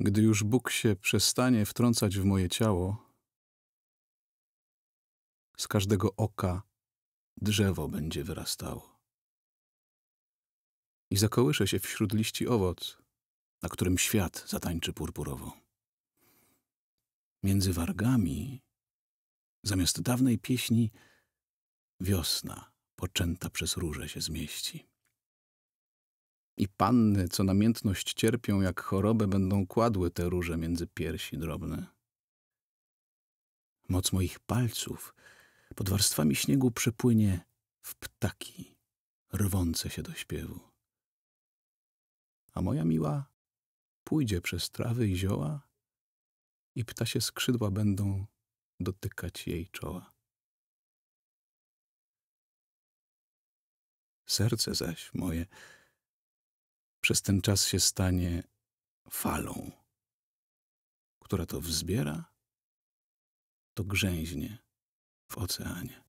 Gdy już Bóg się przestanie wtrącać w moje ciało, z każdego oka drzewo będzie wyrastało. I zakołyszę się wśród liści owoc, na którym świat zatańczy purpurowo. Między wargami, zamiast dawnej pieśni, wiosna poczęta przez róże się zmieści i panny, co namiętność cierpią, jak chorobę, będą kładły te róże między piersi drobne. Moc moich palców pod warstwami śniegu przepłynie w ptaki, rwące się do śpiewu. A moja miła pójdzie przez trawy i zioła i ptasie skrzydła będą dotykać jej czoła. Serce zaś moje przez ten czas się stanie falą, która to wzbiera, to grzęźnie w oceanie.